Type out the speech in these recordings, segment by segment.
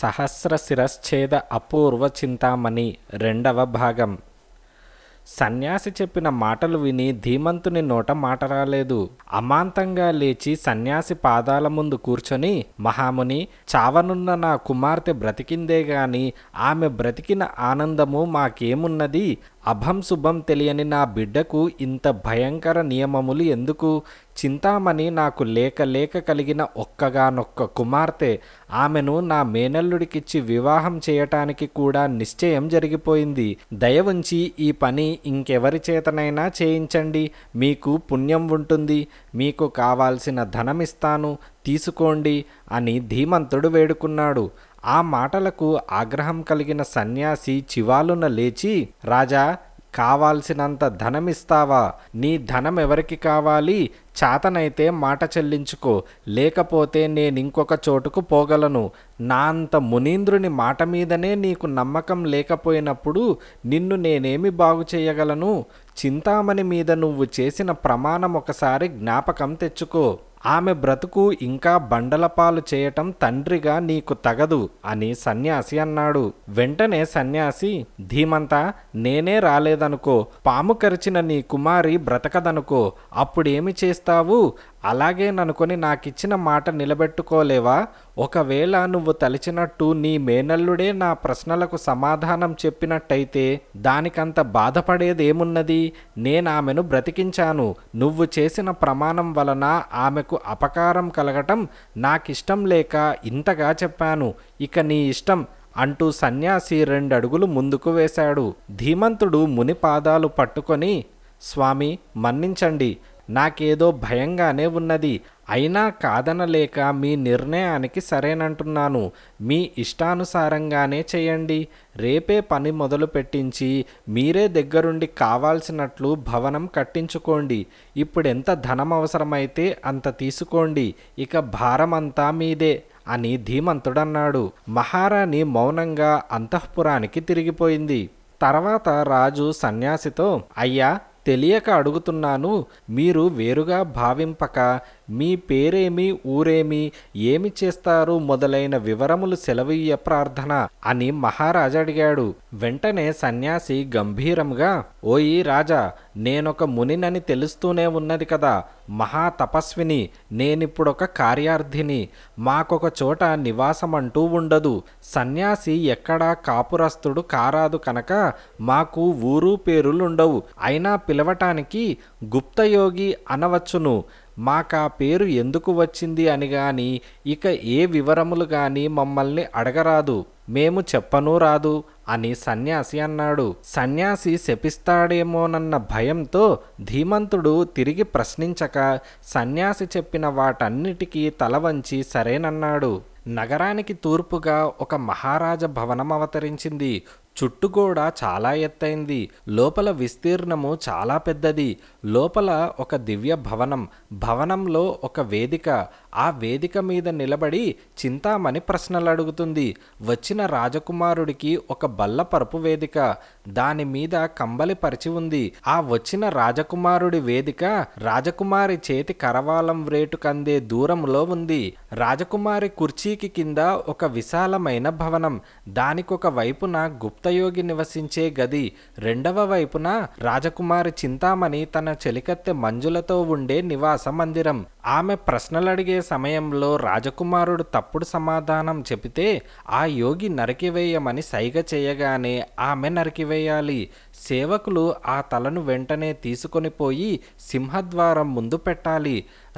సహస్ర శిరశ్చేద అపూర్వ చింతామణి రెండవ భాగం సన్యాసి చెప్పిన మాటలు విని ధీమంతుని నోట మాట రాలేదు అమాంతంగా లేచి సన్యాసి పాదాల ముందు కూర్చొని మహాముని చావనున్న నా కుమార్తె బ్రతికిందే గాని ఆమె బ్రతికిన ఆనందము మాకేమున్నది అభం శుభం తెలియని నా బిడ్డకు ఇంత భయంకర నియమములు ఎందుకు చింతామణి నాకు లేక లేక కలిగిన ఒక్కగానొక్క కుమార్తె ఆమెను నా మేనల్లుడికిచ్చి వివాహం చేయటానికి కూడా నిశ్చయం జరిగిపోయింది దయవుంచి ఈ పని ఇంకెవరి చేతనైనా చేయించండి మీకు పుణ్యం ఉంటుంది మీకు కావాల్సిన ధనమిస్తాను తీసుకోండి అని ధీమంతుడు వేడుకున్నాడు ఆ మాటలకు ఆగ్రహం కలిగిన సన్యాసి చివాలున లేచి రాజా కావాల్సినంత ధనమిస్తావా నీ ధనం ఎవరికి కావాలి చాతనైతే మాట చెల్లించుకో లేకపోతే నేనింకొక చోటుకు పోగలను నా అంత మునీంద్రుని మాట మీదనే నీకు నమ్మకం లేకపోయినప్పుడు నిన్ను నేనేమి బాగు చేయగలను చింతామణి మీద నువ్వు చేసిన ప్రమాణం ఒకసారి జ్ఞాపకం తెచ్చుకో ఆమె బ్రతుకు ఇంకా బండలపాలు చేయటం తండ్రిగా నీకు తగదు అని సన్యాసి అన్నాడు వెంటనే సన్యాసి ధీమంతా నేనే రాలేదనుకో పాము కరిచిన నీ కుమారి బ్రతకదనుకో అప్పుడేమి చేస్తావు అలాగే ననుకొని నాకిచ్చిన మాట నిలబెట్టుకోలేవా ఒకవేళ నువ్వు తలిచినట్టు నీ మేనల్లుడే నా ప్రశ్నలకు సమాధానం చెప్పినట్టయితే దానికంత బాధపడేదేమున్నది నేను ఆమెను బ్రతికించాను నువ్వు చేసిన ప్రమాణం వలన ఆమెకు అపకారం కలగటం నాకిష్టం లేక ఇంతగా చెప్పాను ఇక నీ ఇష్టం అంటూ సన్యాసి రెండడుగులు ముందుకు వేశాడు ధీమంతుడు ముని పాదాలు పట్టుకొని స్వామి మన్నించండి నాకేదో భయంగానే ఉన్నది అయినా కాదనలేక మీ నిర్ణయానికి సరేనంటున్నాను మీ ఇష్టానుసారంగానే చేయండి రేపే పని మొదలు పెట్టించి మీరే దగ్గరుండి కావాల్సినట్లు భవనం కట్టించుకోండి ఇప్పుడెంత ధనం అవసరమైతే అంత తీసుకోండి ఇక భారమంతా మీదే అని ధీమంతుడన్నాడు మహారాణి మౌనంగా అంతఃపురానికి తిరిగిపోయింది తర్వాత రాజు సన్యాసితో అయ్యా తెలియక అడుగుతున్నాను మీరు వేరుగా భావింపక మీ పేరేమి ఊరేమి ఏమి చేస్తారు మొదలైన వివరములు సెలవియ్య ప్రార్థన అని మహారాజా అడిగాడు వెంటనే సన్యాసి గంభీరంగా ఓయి రాజా నేనొక మునినని తెలుస్తూనే ఉన్నది కదా మహా తపస్విని నేనిప్పుడొక కార్యార్థిని మాకొక చోట నివాసమంటూ ఉండదు సన్యాసి ఎక్కడా కాపురస్తుడు కారాదు కనుక మాకు ఊరు పేరులుండవు అయినా పిలవటానికి గుప్తయోగి అనవచ్చును మాకా పేరు ఎందుకు వచ్చింది అని గాని ఇక ఏ వివరములు గాని మమ్మల్ని అడగరాదు మేము చెప్పనూ రాదు అని సన్యాసి అన్నాడు సన్యాసి శపిస్తాడేమోనన్న భయంతో ధీమంతుడు తిరిగి ప్రశ్నించక సన్యాసి చెప్పిన వాటన్నిటికీ తల వంచి సరేనన్నాడు నగరానికి తూర్పుగా ఒక మహారాజ భవనం అవతరించింది చుట్టు కూడా చాలా ఎత్తైంది లోపల విస్తీర్ణము చాలా పెద్దది లోపల ఒక దివ్య భవనం భవనంలో ఒక వేదిక ఆ వేదిక మీద నిలబడి చింతామణి ప్రశ్నలు అడుగుతుంది వచ్చిన రాజకుమారుడికి ఒక బల్ల పరుపు వేదిక దాని మీద కంబలి పరిచి ఉంది ఆ వచ్చిన రాజకుమారుడి వేదిక రాజకుమారి చేతి కరవాలం రేటు కందే దూరంలో ఉంది రాజకుమారి కుర్చీకి కింద ఒక విశాలమైన భవనం దానికొక వైపున గుప్తయోగి నివసించే గది రెండవ వైపున రాజకుమారి చింతామణి తన చెలికత్తె మంజులతో ఉండే నివాస మందిరం ఆమె ప్రశ్నలడిగే సమయంలో రాజకుమారుడు తప్పుడు సమాధానం చెబితే ఆ యోగి నరికివేయమని సైగ చేయగానే ఆమె నరికివే తీసివేయాలి సేవకులు ఆ తలను వెంటనే తీసుకొని పోయి సింహద్వారం ముందు పెట్టాలి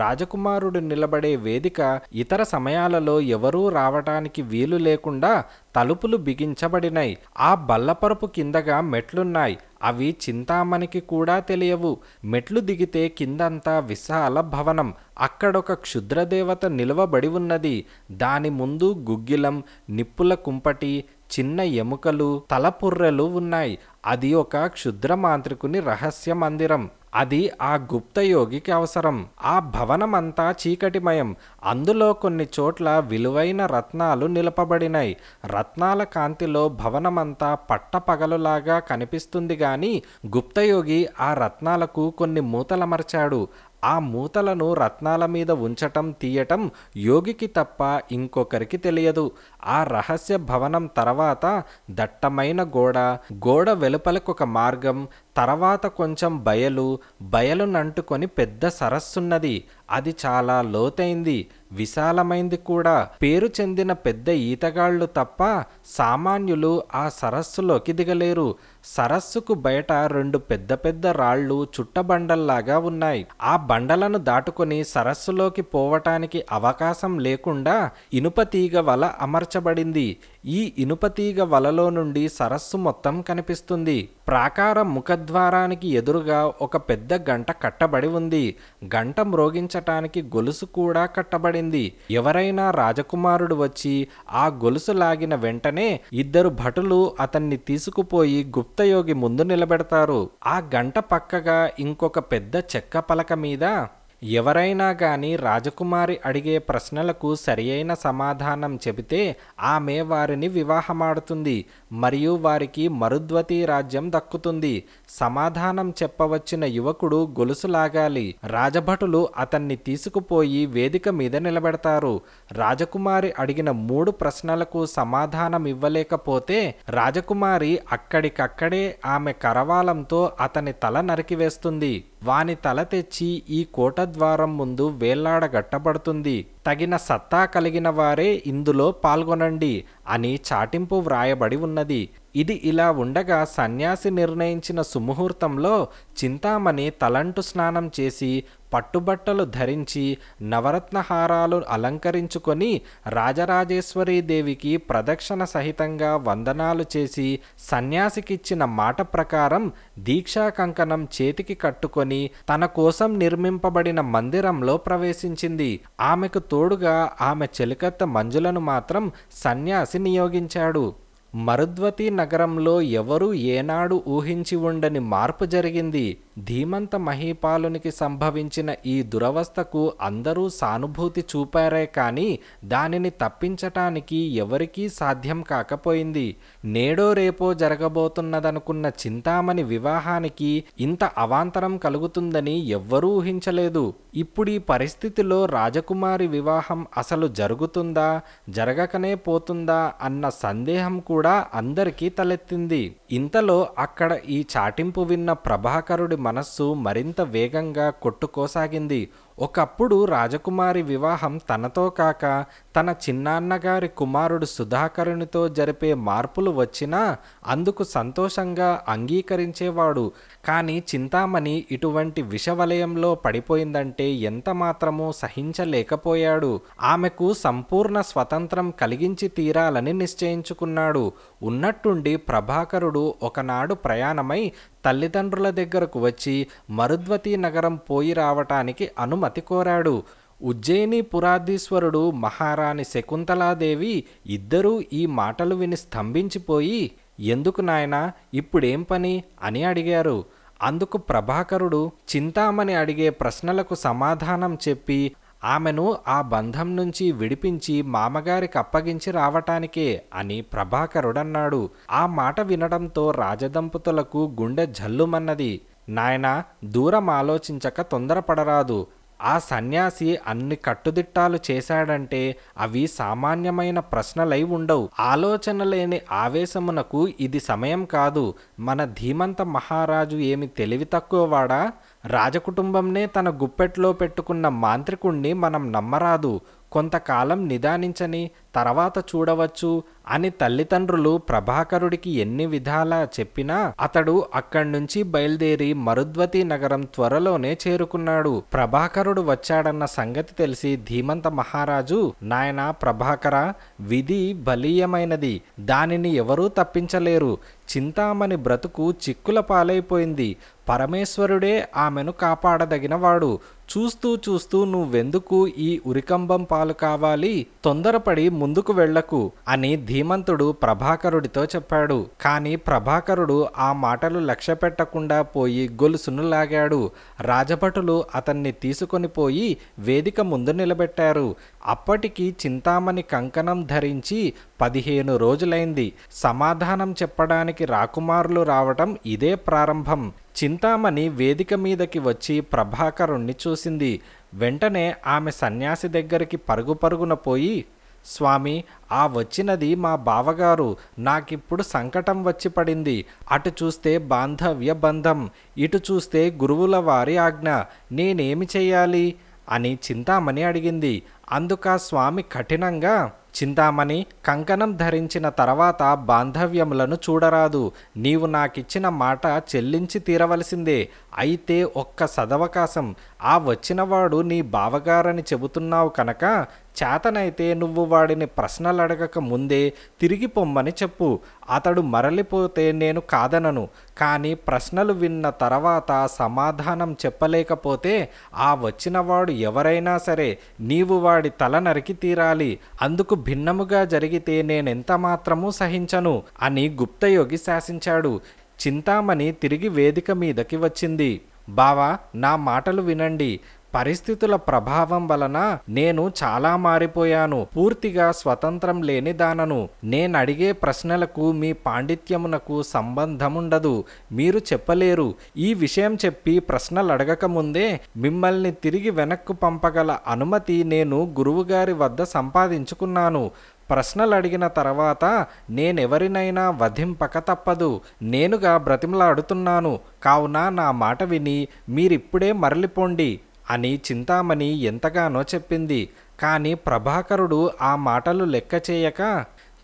రాజకుమారుడు నిలబడే వేదిక ఇతర సమయాలలో ఎవరూ రావటానికి వీలు లేకుండా తలుపులు బిగించబడినాయి ఆ బల్లపరుపు కిందగా మెట్లున్నాయి అవి చింతామణికి కూడా తెలియవు మెట్లు దిగితే కిందంతా విశాల భవనం అక్కడొక క్షుద్రదేవత నిలవబడి ఉన్నది దాని ముందు గుగ్గిలం నిప్పుల కుంపటి చిన్న ఎముకలు తలపుర్రెలు ఉన్నాయి అది ఒక క్షుద్ర మాంత్రికుని రహస్య మందిరం అది ఆ గుప్తయోగికి అవసరం ఆ భవనమంతా చీకటిమయం అందులో కొన్ని చోట్ల విలువైన రత్నాలు నిలపబడినాయి రత్నాల కాంతిలో భవనమంతా పట్టపగలులాగా కనిపిస్తుంది గాని గుప్తయోగి ఆ రత్నాలకు కొన్ని మూతలమర్చాడు ఆ మూతలను రత్నాల మీద ఉంచటం తీయటం యోగికి తప్ప ఇంకొకరికి తెలియదు ఆ రహస్య భవనం తర్వాత దట్టమైన గోడ గోడ వెలుపలకొక మార్గం తర్వాత కొంచెం బయలు బయలు నంటుకొని పెద్ద సరస్సున్నది అది చాలా లోతైంది విశాలమైంది కూడా పేరు చెందిన పెద్ద ఈతగాళ్లు తప్ప సామాన్యులు ఆ సరస్సులోకి దిగలేరు సరస్సుకు బయట రెండు పెద్ద పెద్ద రాళ్లు చుట్టబండల్లాగా ఉన్నాయి ఆ బండలను దాటుకొని సరస్సులోకి పోవటానికి అవకాశం లేకుండా ఇనుప తీగ వల అమర్చబడింది ఈ ఇనుప తీగ వలలో నుండి సరస్సు మొత్తం కనిపిస్తుంది ప్రాకారం ముఖద్వారానికి ఎదురుగా ఒక పెద్ద గంట కట్టబడి ఉంది గంట మ్రోగించటానికి గొలుసు కూడా కట్టబడింది ఎవరైనా రాజకుమారుడు వచ్చి ఆ గొలుసు లాగిన వెంటనే ఇద్దరు భటులు అతన్ని తీసుకుపోయి గుప్ గుప్తయోగి ముందు నిలబెడతారు ఆ గంట పక్కగా ఇంకొక పెద్ద చెక్క పలక మీద ఎవరైనా కానీ రాజకుమారి అడిగే ప్రశ్నలకు సరియైన సమాధానం చెబితే ఆమె వారిని వివాహమాడుతుంది మరియు వారికి మరుద్వతి రాజ్యం దక్కుతుంది సమాధానం చెప్పవచ్చిన యువకుడు గొలుసులాగాలి రాజభటులు అతన్ని తీసుకుపోయి వేదిక మీద నిలబెడతారు రాజకుమారి అడిగిన మూడు ప్రశ్నలకు సమాధానం ఇవ్వలేకపోతే రాజకుమారి అక్కడికక్కడే ఆమె కరవాలంతో అతని తల నరికివేస్తుంది వాని తల తెచ్చి ఈ కోట ద్వారం ముందు వేళ్లాడగట్టబడుతుంది తగిన సత్తా కలిగిన వారే ఇందులో పాల్గొనండి అని చాటింపు వ్రాయబడి ఉన్నది ఇది ఇలా ఉండగా సన్యాసి నిర్ణయించిన సుముహూర్తంలో చింతామణి తలంటు స్నానం చేసి పట్టుబట్టలు ధరించి నవరత్నహారాలు అలంకరించుకొని రాజరాజేశ్వరీదేవికి ప్రదక్షిణ సహితంగా వందనాలు చేసి సన్యాసికిచ్చిన మాట ప్రకారం దీక్షా కంకణం చేతికి కట్టుకొని తన కోసం నిర్మింపబడిన మందిరంలో ప్రవేశించింది ఆమెకు తోడుగా ఆమె చెలికత్త మంజులను మాత్రం సన్యాసి నియోగించాడు మరుద్వతి నగరంలో ఎవరూ ఏనాడు ఊహించి ఉండని మార్పు జరిగింది ధీమంత మహీపాలునికి సంభవించిన ఈ దురవస్థకు అందరూ సానుభూతి చూపారే కానీ దానిని తప్పించటానికి ఎవరికీ సాధ్యం కాకపోయింది నేడో రేపో జరగబోతున్నదనుకున్న చింతామణి వివాహానికి ఇంత అవాంతరం కలుగుతుందని ఎవ్వరూ ఊహించలేదు ఇప్పుడీ పరిస్థితిలో రాజకుమారి వివాహం అసలు జరుగుతుందా జరగకనే పోతుందా అన్న సందేహం కూడా అందరికీ తలెత్తింది ఇంతలో అక్కడ ఈ చాటింపు విన్న ప్రభాకరుడి మనస్సు మరింత వేగంగా కొట్టుకోసాగింది ఒకప్పుడు రాజకుమారి వివాహం తనతో కాక తన చిన్నాన్నగారి కుమారుడు సుధాకరునితో జరిపే మార్పులు వచ్చినా అందుకు సంతోషంగా అంగీకరించేవాడు కానీ చింతామణి ఇటువంటి విషవలయంలో పడిపోయిందంటే ఎంత మాత్రమూ సహించలేకపోయాడు ఆమెకు సంపూర్ణ స్వతంత్రం కలిగించి తీరాలని నిశ్చయించుకున్నాడు ఉన్నట్టుండి ప్రభాకరుడు ఒకనాడు ప్రయాణమై తల్లిదండ్రుల దగ్గరకు వచ్చి మరుద్వతీ నగరం పోయి రావటానికి అను మతి కోరాడు ఉజ్జయిని పురాధీశ్వరుడు మహారాణి శకుంతలాదేవి ఇద్దరూ ఈ మాటలు విని స్తంభించిపోయి ఎందుకు నాయనా ఇప్పుడేం పని అని అడిగారు అందుకు ప్రభాకరుడు చింతామణి అడిగే ప్రశ్నలకు సమాధానం చెప్పి ఆమెను ఆ బంధం నుంచి విడిపించి మామగారికి అప్పగించి రావటానికే అని ప్రభాకరుడన్నాడు ఆ మాట వినడంతో రాజదంపతులకు గుండె జల్లుమన్నది నాయనా దూరం ఆలోచించక తొందరపడరాదు ఆ సన్యాసి అన్ని కట్టుదిట్టాలు చేశాడంటే అవి సామాన్యమైన ప్రశ్నలై ఉండవు ఆలోచన లేని ఆవేశమునకు ఇది సమయం కాదు మన ధీమంత మహారాజు ఏమి తెలివి తక్కువవాడా రాజకుటుంబంనే తన గుప్పెట్లో పెట్టుకున్న మాంత్రికుణ్ణి మనం నమ్మరాదు కొంతకాలం నిదానించని తర్వాత చూడవచ్చు అని తల్లిదండ్రులు ప్రభాకరుడికి ఎన్ని విధాలా చెప్పినా అతడు అక్కడి నుంచి బయలుదేరి మరుద్వతి నగరం త్వరలోనే చేరుకున్నాడు ప్రభాకరుడు వచ్చాడన్న సంగతి తెలిసి ధీమంత మహారాజు నాయన ప్రభాకర విధి బలీయమైనది దానిని ఎవరూ తప్పించలేరు చింతామణి బ్రతుకు చిక్కుల పాలైపోయింది పరమేశ్వరుడే ఆమెను కాపాడదగినవాడు చూస్తూ చూస్తూ నువ్వెందుకు ఈ ఉరికంబం పాలు కావాలి తొందరపడి ముందుకు వెళ్లకు అని ధీమంతుడు ప్రభాకరుడితో చెప్పాడు కాని ప్రభాకరుడు ఆ మాటలు లక్ష్య పెట్టకుండా పోయి గొలుసును లాగాడు రాజభటులు అతన్ని తీసుకొని పోయి వేదిక ముందు నిలబెట్టారు అప్పటికి చింతామణి కంకణం ధరించి పదిహేను రోజులైంది సమాధానం చెప్పడానికి రాకుమారులు రావటం ఇదే ప్రారంభం చింతామణి వేదిక మీదకి వచ్చి ప్రభాకరుణ్ణి చూసింది వెంటనే ఆమె సన్యాసి దగ్గరికి పరుగు పరుగున పోయి స్వామి ఆ వచ్చినది మా బావగారు నాకిప్పుడు సంకటం వచ్చి పడింది అటు చూస్తే బాంధవ్య బంధం ఇటు చూస్తే గురువుల వారి ఆజ్ఞ నేనేమి చేయాలి అని చింతామణి అడిగింది అందుక స్వామి కఠినంగా చింతామణి కంకణం ధరించిన తర్వాత బాంధవ్యములను చూడరాదు నీవు నాకిచ్చిన మాట చెల్లించి తీరవలసిందే అయితే ఒక్క సదవకాశం ఆ వచ్చినవాడు నీ బావగారని చెబుతున్నావు కనుక చేతనైతే నువ్వు వాడిని ప్రశ్నలు అడగక ముందే తిరిగి పొమ్మని చెప్పు అతడు మరలిపోతే నేను కాదనను కానీ ప్రశ్నలు విన్న తర్వాత సమాధానం చెప్పలేకపోతే ఆ వచ్చినవాడు ఎవరైనా సరే నీవు వాడి తల నరికి తీరాలి అందుకు భిన్నముగా జరిగితే నేనెంత మాత్రమూ సహించను అని గుప్తయోగి శాసించాడు చింతామణి తిరిగి వేదిక మీదకి వచ్చింది బావా నా మాటలు వినండి పరిస్థితుల ప్రభావం వలన నేను చాలా మారిపోయాను పూర్తిగా స్వతంత్రం లేని దానను నేనడిగే ప్రశ్నలకు మీ పాండిత్యమునకు సంబంధముండదు మీరు చెప్పలేరు ఈ విషయం చెప్పి ప్రశ్నలు అడగకముందే మిమ్మల్ని తిరిగి వెనక్కు పంపగల అనుమతి నేను గురువుగారి వద్ద సంపాదించుకున్నాను ప్రశ్నలు అడిగిన తర్వాత నేనెవరినైనా వధింపక తప్పదు నేనుగా బ్రతిమలాడుతున్నాను కావున నా మాట విని మీరిప్పుడే మరలిపోండి అని చింతామణి ఎంతగానో చెప్పింది కానీ ప్రభాకరుడు ఆ మాటలు లెక్క చేయక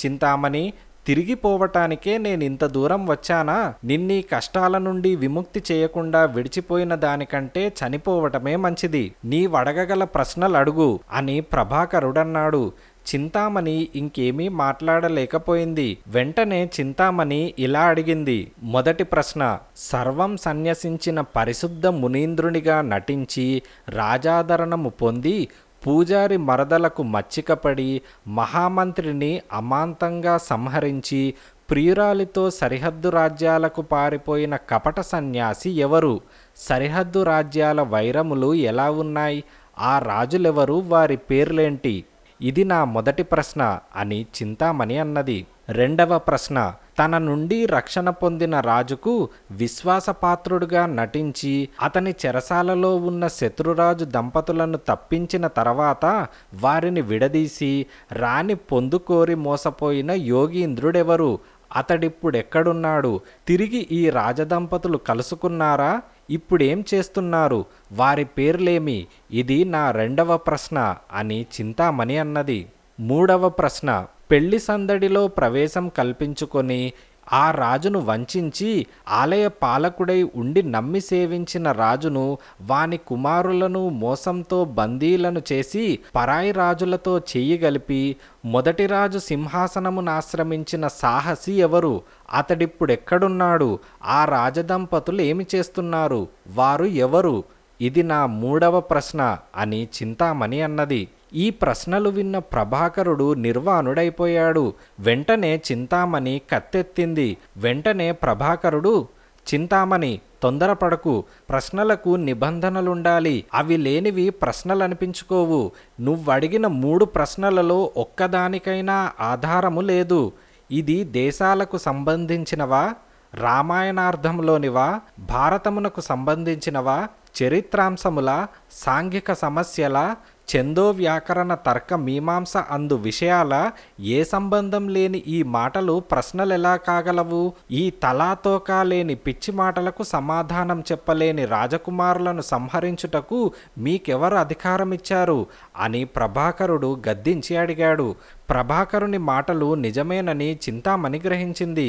చింతామణి తిరిగిపోవటానికే నేనింత దూరం వచ్చానా నిన్నీ కష్టాల నుండి విముక్తి చేయకుండా విడిచిపోయిన దానికంటే చనిపోవటమే మంచిది నీ వడగగల ప్రశ్నలు అడుగు అని ప్రభాకరుడన్నాడు చింతామణి ఇంకేమీ మాట్లాడలేకపోయింది వెంటనే చింతామణి ఇలా అడిగింది మొదటి ప్రశ్న సర్వం సన్యసించిన పరిశుద్ధ మునీంద్రునిగా నటించి రాజాదరణము పొంది పూజారి మరదలకు మచ్చికపడి మహామంత్రిని అమాంతంగా సంహరించి ప్రియురాలితో సరిహద్దు రాజ్యాలకు పారిపోయిన కపట సన్యాసి ఎవరు సరిహద్దు రాజ్యాల వైరములు ఎలా ఉన్నాయి ఆ రాజులెవరు వారి పేర్లేంటి ఇది నా మొదటి ప్రశ్న అని చింతామణి అన్నది రెండవ ప్రశ్న తన నుండి రక్షణ పొందిన రాజుకు విశ్వాసపాత్రుడుగా నటించి అతని చెరసాలలో ఉన్న శత్రురాజు దంపతులను తప్పించిన తర్వాత వారిని విడదీసి రాణి పొందుకోరి మోసపోయిన యోగీంద్రుడెవరు అతడిప్పుడెక్కడున్నాడు తిరిగి ఈ రాజదంపతులు కలుసుకున్నారా ఇప్పుడేం చేస్తున్నారు వారి పేర్లేమి ఇది నా రెండవ ప్రశ్న అని చింతామణి అన్నది మూడవ ప్రశ్న పెళ్లి సందడిలో ప్రవేశం కల్పించుకొని ఆ రాజును వంచి ఆలయ పాలకుడై ఉండి నమ్మి సేవించిన రాజును వాని కుమారులను మోసంతో బందీలను చేసి పరాయి రాజులతో చెయ్యగలిపి మొదటి రాజు సింహాసనమునాశ్రమించిన సాహసి ఎవరు అతడిప్పుడెక్కడున్నాడు ఆ రాజదంపతులు ఏమి చేస్తున్నారు వారు ఎవరు ఇది నా మూడవ ప్రశ్న అని చింతామణి అన్నది ఈ ప్రశ్నలు విన్న ప్రభాకరుడు నిర్వాణుడైపోయాడు వెంటనే చింతామణి కత్తెత్తింది వెంటనే ప్రభాకరుడు చింతామణి తొందరపడకు ప్రశ్నలకు నిబంధనలుండాలి అవి లేనివి ప్రశ్నలనిపించుకోవు నువ్వడిగిన మూడు ప్రశ్నలలో ఒక్కదానికైనా ఆధారము లేదు ఇది దేశాలకు సంబంధించినవా రామాయణార్థంలోనివా భారతమునకు సంబంధించినవా చరిత్రాంశముల సాంఘిక సమస్యల ఛందో వ్యాకరణ తర్క మీమాంస అందు విషయాల ఏ సంబంధం లేని ఈ మాటలు ప్రశ్నలెలా కాగలవు ఈ తలాతోకా లేని పిచ్చి మాటలకు సమాధానం చెప్పలేని రాజకుమారులను సంహరించుటకు మీకెవరు అధికారమిచ్చారు అని ప్రభాకరుడు గద్దించి అడిగాడు ప్రభాకరుని మాటలు నిజమేనని చింతామణి గ్రహించింది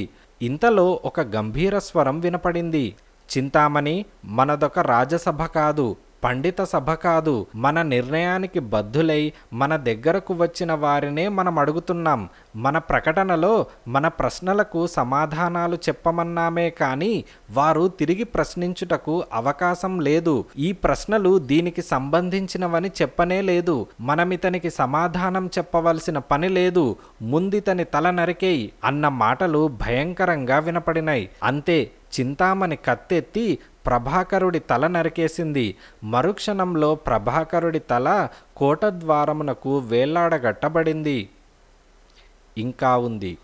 ఇంతలో ఒక గంభీర స్వరం వినపడింది చింతామణి మనదొక రాజసభ కాదు పండిత సభ కాదు మన నిర్ణయానికి బద్ధులై మన దగ్గరకు వచ్చిన వారినే మనం అడుగుతున్నాం మన ప్రకటనలో మన ప్రశ్నలకు సమాధానాలు చెప్పమన్నామే కానీ వారు తిరిగి ప్రశ్నించుటకు అవకాశం లేదు ఈ ప్రశ్నలు దీనికి సంబంధించినవని చెప్పనే లేదు మనమితనికి సమాధానం చెప్పవలసిన పని లేదు ముందితని తల నరికేయి అన్న మాటలు భయంకరంగా వినపడినాయి అంతే చింతామణి కత్తెత్తి ప్రభాకరుడి తల నరికేసింది మరుక్షణంలో ప్రభాకరుడి తల కోటద్వారమునకు వేలాడగట్టబడింది ఇంకా ఉంది